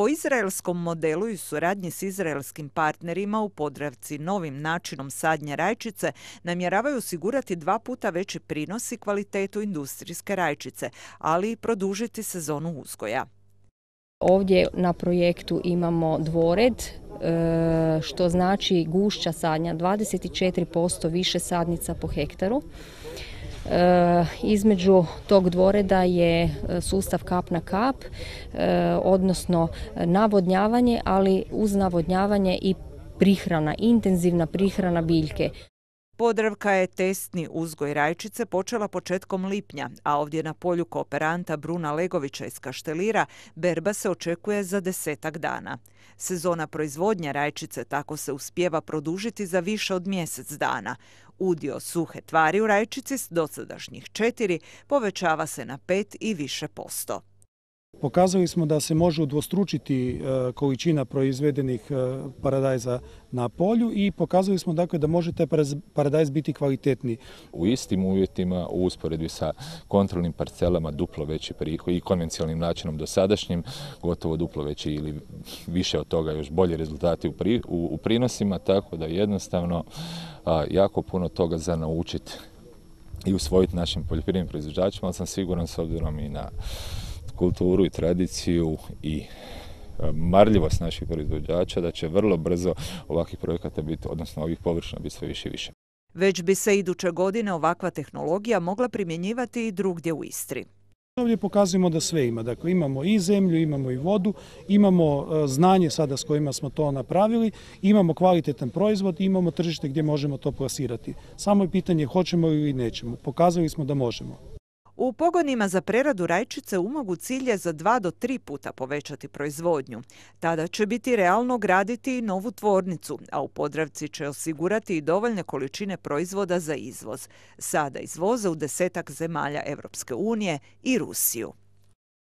Po izraelskom modelu i suradnji s izraelskim partnerima u Podravci novim načinom sadnje rajčice namjeravaju osigurati dva puta veći prinos i kvalitetu industrijske rajčice, ali i produžiti sezonu uzgoja. Ovdje na projektu imamo dvored, e, što znači gušća sadnja, 24% više sadnica po hektaru. Eh, između tog dvoreda je eh, sustav kap na kap, eh, odnosno navodnjavanje, ali uz navodnjavanje i prihrana, intenzivna prihrana biljke. Podravka je testni uzgoj rajčice počela početkom lipnja, a ovdje na polju kooperanta Bruna Legovića iz Kaštelira berba se očekuje za desetak dana. Sezona proizvodnje rajčice tako se uspjeva produžiti za više od mjesec dana. Udio suhe tvari u rajčici s dosadašnjih četiri povećava se na pet i više posto. Pokazali smo da se može udvostručiti e, količina proizvedenih e, paradajza na polju i pokazali smo dakle da može taj paradajz biti kvalitetniji. U istim uvjetima u usporedbi sa kontrolnim parcelama duplo veći prihod i konvencionalnim načinom dosadašnjim gotovo duplo veći ili više od toga još bolji rezultati u, prinosima tako da jednostavno jako puno toga za naučiti i usvojiti našim poljoprivrednim proizvođačima, ali sam siguran s obzirom i na kulturu i tradiciju i e, marljivost naših proizvođača da će vrlo brzo ovakvih projekata biti, odnosno ovih površina biti sve više i više. Već bi se iduće godine ovakva tehnologija mogla primjenjivati i drugdje u Istri. Ovdje pokazujemo da sve ima. Dakle, imamo i zemlju, imamo i vodu, imamo e, znanje sada s kojima smo to napravili, imamo kvalitetan proizvod i imamo tržište gdje možemo to plasirati. Samo je pitanje hoćemo ili nećemo. Pokazali smo da možemo. U pogonima za preradu rajčice umogu cilje za dva do tri puta povećati proizvodnju. Tada će biti realno graditi i novu tvornicu, a u Podravci će osigurati i dovoljne količine proizvoda za izvoz. Sada izvoze u desetak zemalja EU unije i Rusiju.